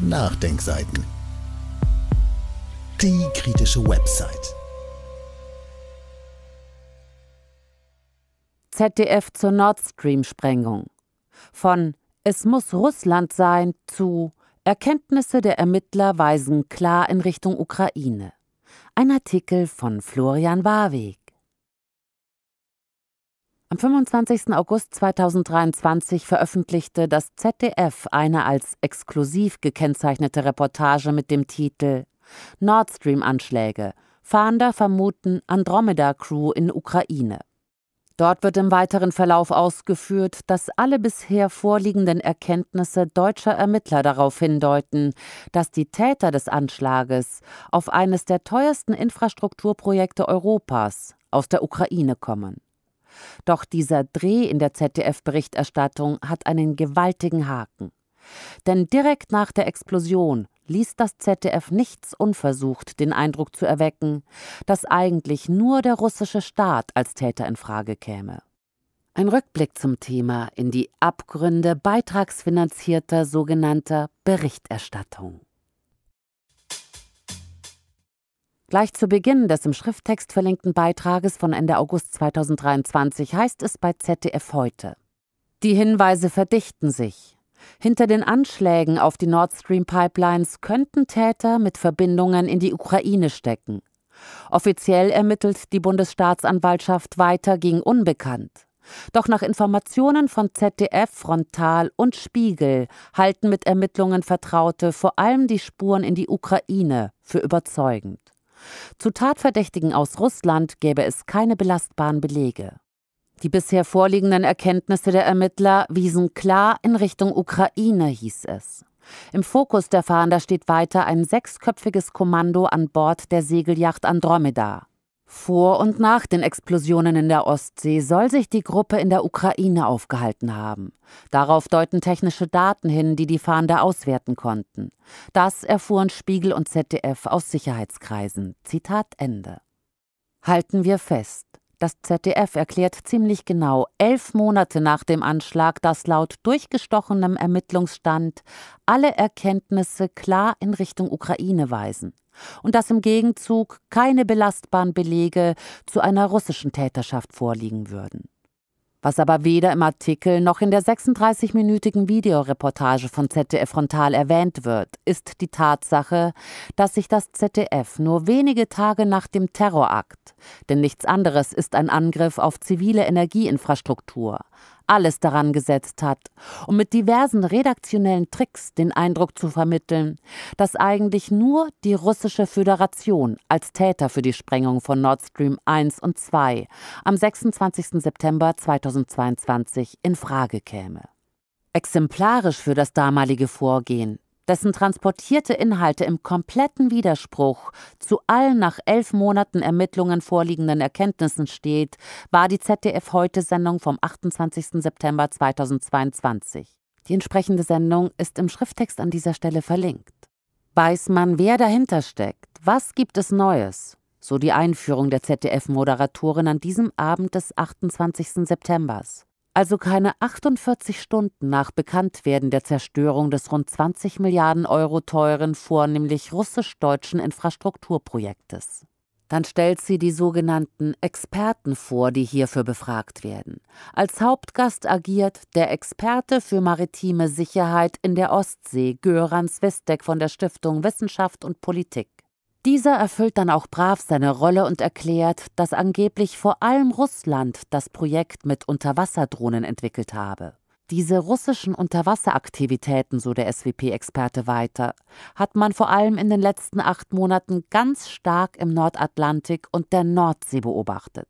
Nachdenkseiten. Die kritische Website. ZDF zur Nord Stream-Sprengung. Von Es muss Russland sein zu Erkenntnisse der Ermittler weisen klar in Richtung Ukraine. Ein Artikel von Florian Warweg. Am 25. August 2023 veröffentlichte das ZDF eine als exklusiv gekennzeichnete Reportage mit dem Titel Nord Stream-Anschläge. Fahnder vermuten Andromeda-Crew in Ukraine. Dort wird im weiteren Verlauf ausgeführt, dass alle bisher vorliegenden Erkenntnisse deutscher Ermittler darauf hindeuten, dass die Täter des Anschlages auf eines der teuersten Infrastrukturprojekte Europas aus der Ukraine kommen. Doch dieser Dreh in der ZDF-Berichterstattung hat einen gewaltigen Haken. Denn direkt nach der Explosion ließ das ZDF nichts unversucht, den Eindruck zu erwecken, dass eigentlich nur der russische Staat als Täter in Frage käme. Ein Rückblick zum Thema in die Abgründe beitragsfinanzierter sogenannter Berichterstattung. Gleich zu Beginn des im Schrifttext verlinkten Beitrages von Ende August 2023 heißt es bei ZDF heute. Die Hinweise verdichten sich. Hinter den Anschlägen auf die Nord Stream Pipelines könnten Täter mit Verbindungen in die Ukraine stecken. Offiziell ermittelt die Bundesstaatsanwaltschaft weiter gegen Unbekannt. Doch nach Informationen von ZDF, Frontal und Spiegel halten mit Ermittlungen Vertraute vor allem die Spuren in die Ukraine für überzeugend. Zu Tatverdächtigen aus Russland gäbe es keine belastbaren Belege. Die bisher vorliegenden Erkenntnisse der Ermittler wiesen klar in Richtung Ukraine, hieß es. Im Fokus der Fahnder steht weiter ein sechsköpfiges Kommando an Bord der Segelyacht Andromeda. Vor und nach den Explosionen in der Ostsee soll sich die Gruppe in der Ukraine aufgehalten haben. Darauf deuten technische Daten hin, die die Fahnder auswerten konnten. Das erfuhren Spiegel und ZDF aus Sicherheitskreisen. Zitat Ende. Halten wir fest. Das ZDF erklärt ziemlich genau elf Monate nach dem Anschlag, dass laut durchgestochenem Ermittlungsstand alle Erkenntnisse klar in Richtung Ukraine weisen und dass im Gegenzug keine belastbaren Belege zu einer russischen Täterschaft vorliegen würden. Was aber weder im Artikel noch in der 36-minütigen Videoreportage von ZDF Frontal erwähnt wird, ist die Tatsache, dass sich das ZDF nur wenige Tage nach dem Terrorakt, denn nichts anderes ist ein Angriff auf zivile Energieinfrastruktur, alles daran gesetzt hat, um mit diversen redaktionellen Tricks den Eindruck zu vermitteln, dass eigentlich nur die russische Föderation als Täter für die Sprengung von Nord Stream 1 und 2 am 26. September 2022 in Frage käme. Exemplarisch für das damalige Vorgehen dessen transportierte Inhalte im kompletten Widerspruch zu allen nach elf Monaten Ermittlungen vorliegenden Erkenntnissen steht, war die ZDF-Heute-Sendung vom 28. September 2022. Die entsprechende Sendung ist im Schrifttext an dieser Stelle verlinkt. Weiß man, wer dahinter steckt? Was gibt es Neues? So die Einführung der ZDF-Moderatorin an diesem Abend des 28. Septembers also keine 48 Stunden nach Bekanntwerden der Zerstörung des rund 20 Milliarden Euro teuren vornehmlich russisch-deutschen Infrastrukturprojektes. Dann stellt sie die sogenannten Experten vor, die hierfür befragt werden. Als Hauptgast agiert der Experte für maritime Sicherheit in der Ostsee, Göran Swistek von der Stiftung Wissenschaft und Politik. Dieser erfüllt dann auch brav seine Rolle und erklärt, dass angeblich vor allem Russland das Projekt mit Unterwasserdrohnen entwickelt habe. Diese russischen Unterwasseraktivitäten, so der SWP-Experte weiter, hat man vor allem in den letzten acht Monaten ganz stark im Nordatlantik und der Nordsee beobachtet.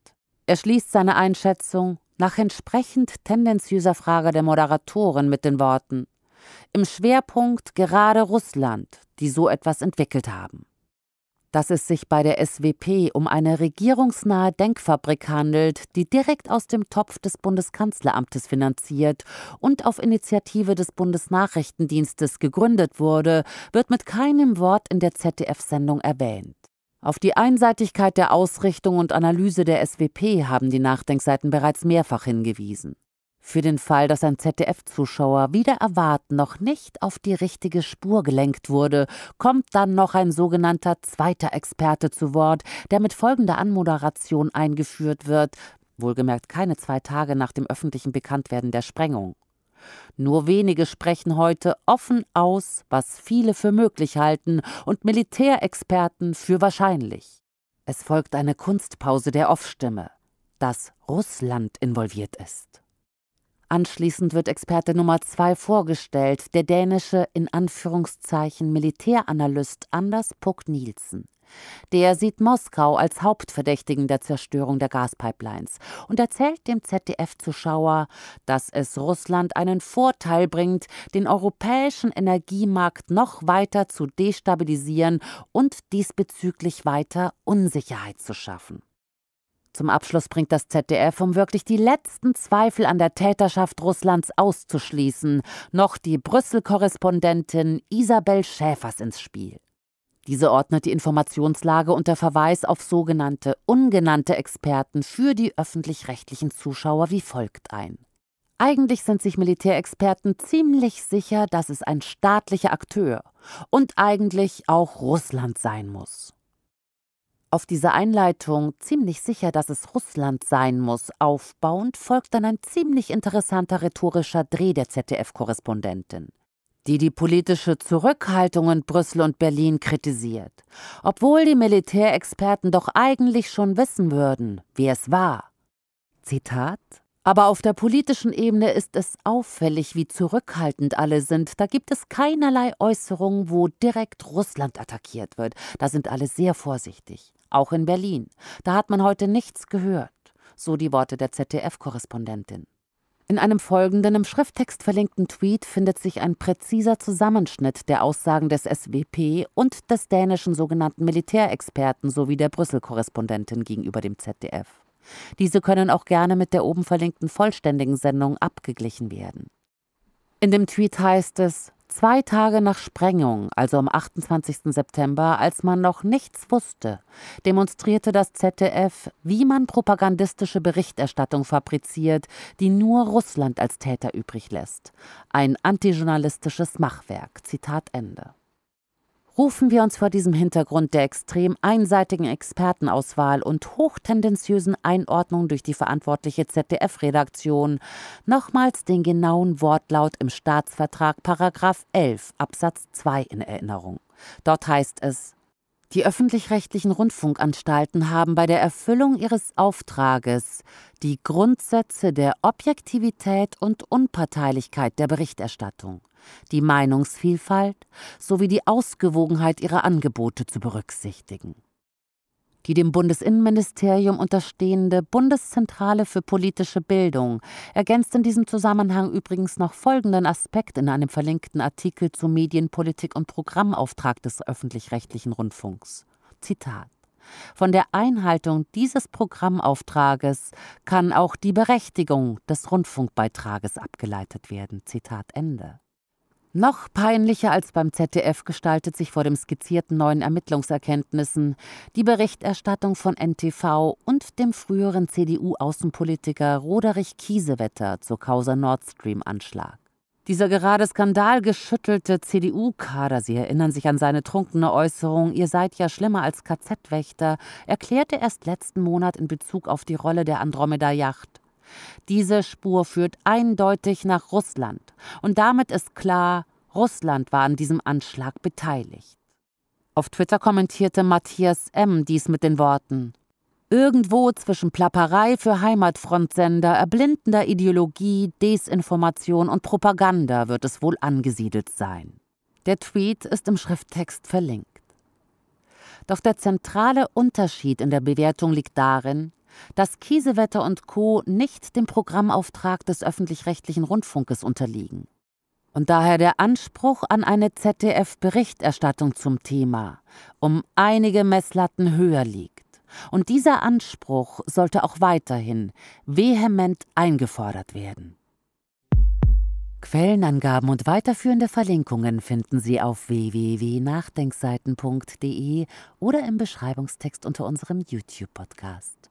Er schließt seine Einschätzung nach entsprechend tendenziöser Frage der Moderatorin mit den Worten Im Schwerpunkt gerade Russland, die so etwas entwickelt haben dass es sich bei der SWP um eine regierungsnahe Denkfabrik handelt, die direkt aus dem Topf des Bundeskanzleramtes finanziert und auf Initiative des Bundesnachrichtendienstes gegründet wurde, wird mit keinem Wort in der ZDF-Sendung erwähnt. Auf die Einseitigkeit der Ausrichtung und Analyse der SWP haben die Nachdenkseiten bereits mehrfach hingewiesen. Für den Fall, dass ein ZDF-Zuschauer wieder erwarten noch nicht auf die richtige Spur gelenkt wurde, kommt dann noch ein sogenannter zweiter Experte zu Wort, der mit folgender Anmoderation eingeführt wird, wohlgemerkt keine zwei Tage nach dem öffentlichen Bekanntwerden der Sprengung. Nur wenige sprechen heute offen aus, was viele für möglich halten und Militärexperten für wahrscheinlich. Es folgt eine Kunstpause der Off-Stimme, dass Russland involviert ist. Anschließend wird Experte Nummer zwei vorgestellt, der dänische in Anführungszeichen Militäranalyst Anders Puck Nielsen. Der sieht Moskau als Hauptverdächtigen der Zerstörung der Gaspipelines und erzählt dem ZDF-Zuschauer, dass es Russland einen Vorteil bringt, den europäischen Energiemarkt noch weiter zu destabilisieren und diesbezüglich weiter Unsicherheit zu schaffen. Zum Abschluss bringt das ZDF, um wirklich die letzten Zweifel an der Täterschaft Russlands auszuschließen, noch die Brüssel-Korrespondentin Isabel Schäfers ins Spiel. Diese ordnet die Informationslage unter Verweis auf sogenannte ungenannte Experten für die öffentlich-rechtlichen Zuschauer wie folgt ein. Eigentlich sind sich Militärexperten ziemlich sicher, dass es ein staatlicher Akteur und eigentlich auch Russland sein muss. Auf diese Einleitung, ziemlich sicher, dass es Russland sein muss, aufbauend folgt dann ein ziemlich interessanter rhetorischer Dreh der ZDF-Korrespondentin die die politische Zurückhaltung in Brüssel und Berlin kritisiert, obwohl die Militärexperten doch eigentlich schon wissen würden, wer es war. Zitat aber auf der politischen Ebene ist es auffällig, wie zurückhaltend alle sind. Da gibt es keinerlei Äußerungen, wo direkt Russland attackiert wird. Da sind alle sehr vorsichtig auch in Berlin. Da hat man heute nichts gehört, so die Worte der ZDF-Korrespondentin. In einem folgenden, im Schrifttext verlinkten Tweet findet sich ein präziser Zusammenschnitt der Aussagen des SWP und des dänischen sogenannten Militärexperten sowie der Brüssel-Korrespondentin gegenüber dem ZDF. Diese können auch gerne mit der oben verlinkten vollständigen Sendung abgeglichen werden. In dem Tweet heißt es, Zwei Tage nach Sprengung, also am 28. September, als man noch nichts wusste, demonstrierte das ZDF, wie man propagandistische Berichterstattung fabriziert, die nur Russland als Täter übrig lässt. Ein antijournalistisches Machwerk. Zitat Ende rufen wir uns vor diesem Hintergrund der extrem einseitigen Expertenauswahl und hochtendenziösen Einordnung durch die verantwortliche ZDF-Redaktion nochmals den genauen Wortlaut im Staatsvertrag Paragraph 11 Absatz 2 in Erinnerung. Dort heißt es die öffentlich-rechtlichen Rundfunkanstalten haben bei der Erfüllung ihres Auftrages die Grundsätze der Objektivität und Unparteilichkeit der Berichterstattung, die Meinungsvielfalt sowie die Ausgewogenheit ihrer Angebote zu berücksichtigen. Die dem Bundesinnenministerium unterstehende Bundeszentrale für politische Bildung ergänzt in diesem Zusammenhang übrigens noch folgenden Aspekt in einem verlinkten Artikel zu Medienpolitik und Programmauftrag des öffentlich-rechtlichen Rundfunks. Zitat von der Einhaltung dieses Programmauftrages kann auch die Berechtigung des Rundfunkbeitrages abgeleitet werden. Zitat Ende. Noch peinlicher als beim ZDF gestaltet sich vor dem skizzierten neuen Ermittlungserkenntnissen die Berichterstattung von NTV und dem früheren CDU-Außenpolitiker Roderich Kiesewetter zur Causa Nord Stream-Anschlag. Dieser gerade skandalgeschüttelte CDU-Kader, Sie erinnern sich an seine trunkene Äußerung, ihr seid ja schlimmer als KZ-Wächter, erklärte erst letzten Monat in Bezug auf die Rolle der Andromeda-Yacht. Diese Spur führt eindeutig nach Russland. Und damit ist klar, Russland war an diesem Anschlag beteiligt. Auf Twitter kommentierte Matthias M. dies mit den Worten Irgendwo zwischen Plapperei für Heimatfrontsender, erblindender Ideologie, Desinformation und Propaganda wird es wohl angesiedelt sein. Der Tweet ist im Schrifttext verlinkt. Doch der zentrale Unterschied in der Bewertung liegt darin, dass Kiesewetter und Co. nicht dem Programmauftrag des öffentlich-rechtlichen Rundfunkes unterliegen. Und daher der Anspruch an eine ZDF-Berichterstattung zum Thema um einige Messlatten höher liegt. Und dieser Anspruch sollte auch weiterhin vehement eingefordert werden. Quellenangaben und weiterführende Verlinkungen finden Sie auf www.nachdenkseiten.de oder im Beschreibungstext unter unserem YouTube-Podcast.